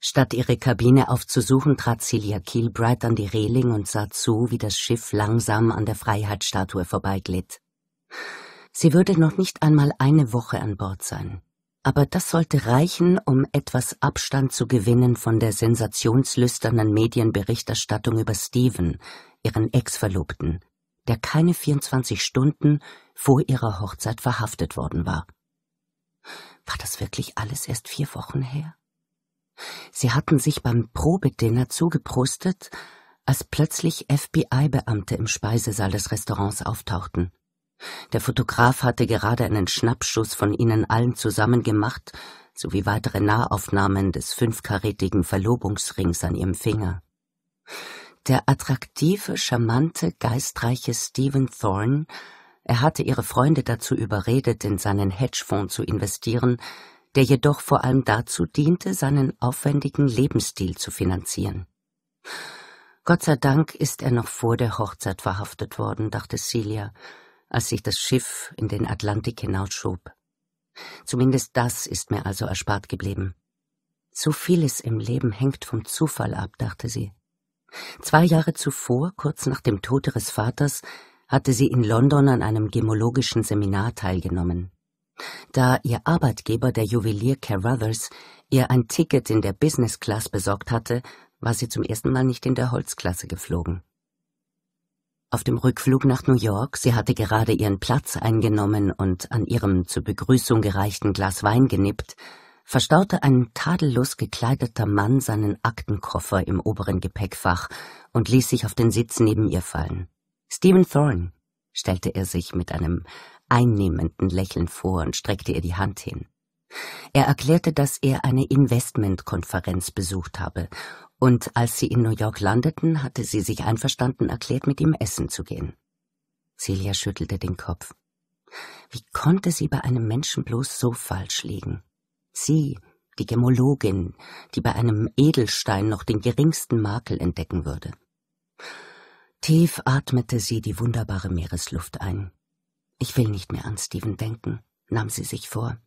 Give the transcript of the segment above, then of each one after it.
Statt ihre Kabine aufzusuchen, trat Celia Kilbright an die Reling und sah zu, wie das Schiff langsam an der Freiheitsstatue vorbeiglitt. Sie würde noch nicht einmal eine Woche an Bord sein. Aber das sollte reichen, um etwas Abstand zu gewinnen von der sensationslüsternen Medienberichterstattung über Stephen, ihren Ex-Verlobten, der keine 24 Stunden vor ihrer Hochzeit verhaftet worden war. War das wirklich alles erst vier Wochen her? Sie hatten sich beim Probedinner zugeprustet, als plötzlich FBI-Beamte im Speisesaal des Restaurants auftauchten. Der Fotograf hatte gerade einen Schnappschuss von ihnen allen zusammen gemacht, sowie weitere Nahaufnahmen des fünfkarätigen Verlobungsrings an ihrem Finger. Der attraktive, charmante, geistreiche Stephen Thorne, er hatte ihre Freunde dazu überredet, in seinen Hedgefonds zu investieren, der jedoch vor allem dazu diente, seinen aufwendigen Lebensstil zu finanzieren. Gott sei Dank ist er noch vor der Hochzeit verhaftet worden, dachte Celia, als sich das Schiff in den Atlantik hinausschob. Zumindest das ist mir also erspart geblieben. So vieles im Leben hängt vom Zufall ab, dachte sie. Zwei Jahre zuvor, kurz nach dem Tod ihres Vaters, hatte sie in London an einem gemologischen Seminar teilgenommen da ihr Arbeitgeber, der Juwelier Carruthers, ihr ein Ticket in der Business Class besorgt hatte, war sie zum ersten Mal nicht in der Holzklasse geflogen. Auf dem Rückflug nach New York, sie hatte gerade ihren Platz eingenommen und an ihrem zur Begrüßung gereichten Glas Wein genippt, verstaute ein tadellos gekleideter Mann seinen Aktenkoffer im oberen Gepäckfach und ließ sich auf den Sitz neben ihr fallen. Stephen Thorne, stellte er sich mit einem einnehmenden Lächeln vor und streckte ihr die Hand hin. Er erklärte, dass er eine Investmentkonferenz besucht habe, und als sie in New York landeten, hatte sie sich einverstanden erklärt, mit ihm essen zu gehen. Celia schüttelte den Kopf. Wie konnte sie bei einem Menschen bloß so falsch liegen? Sie, die Gemologin, die bei einem Edelstein noch den geringsten Makel entdecken würde. Tief atmete sie die wunderbare Meeresluft ein. Ich will nicht mehr an Steven denken, nahm sie sich vor.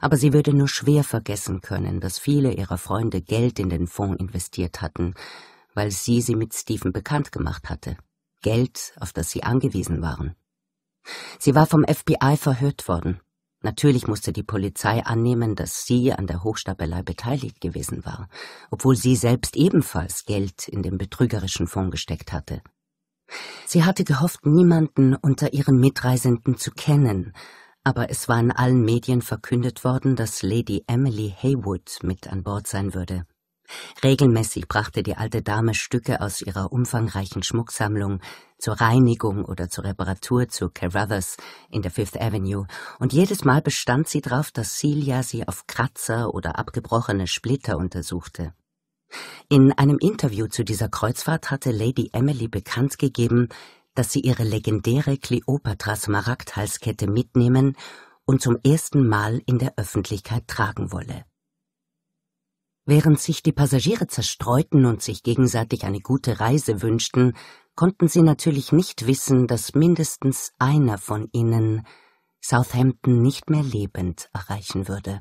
Aber sie würde nur schwer vergessen können, dass viele ihrer Freunde Geld in den Fonds investiert hatten, weil sie sie mit Steven bekannt gemacht hatte. Geld, auf das sie angewiesen waren. Sie war vom FBI verhört worden. Natürlich musste die Polizei annehmen, dass sie an der Hochstapelei beteiligt gewesen war, obwohl sie selbst ebenfalls Geld in den betrügerischen Fonds gesteckt hatte. Sie hatte gehofft, niemanden unter ihren Mitreisenden zu kennen, aber es war in allen Medien verkündet worden, dass Lady Emily Haywood mit an Bord sein würde. Regelmäßig brachte die alte Dame Stücke aus ihrer umfangreichen Schmucksammlung zur Reinigung oder zur Reparatur zu Carruthers in der Fifth Avenue, und jedes Mal bestand sie darauf, dass Celia sie auf Kratzer oder abgebrochene Splitter untersuchte. In einem Interview zu dieser Kreuzfahrt hatte Lady Emily bekannt gegeben, dass sie ihre legendäre Kleopatra Smaragdhalskette mitnehmen und zum ersten Mal in der Öffentlichkeit tragen wolle. Während sich die Passagiere zerstreuten und sich gegenseitig eine gute Reise wünschten, konnten sie natürlich nicht wissen, dass mindestens einer von ihnen Southampton nicht mehr lebend erreichen würde.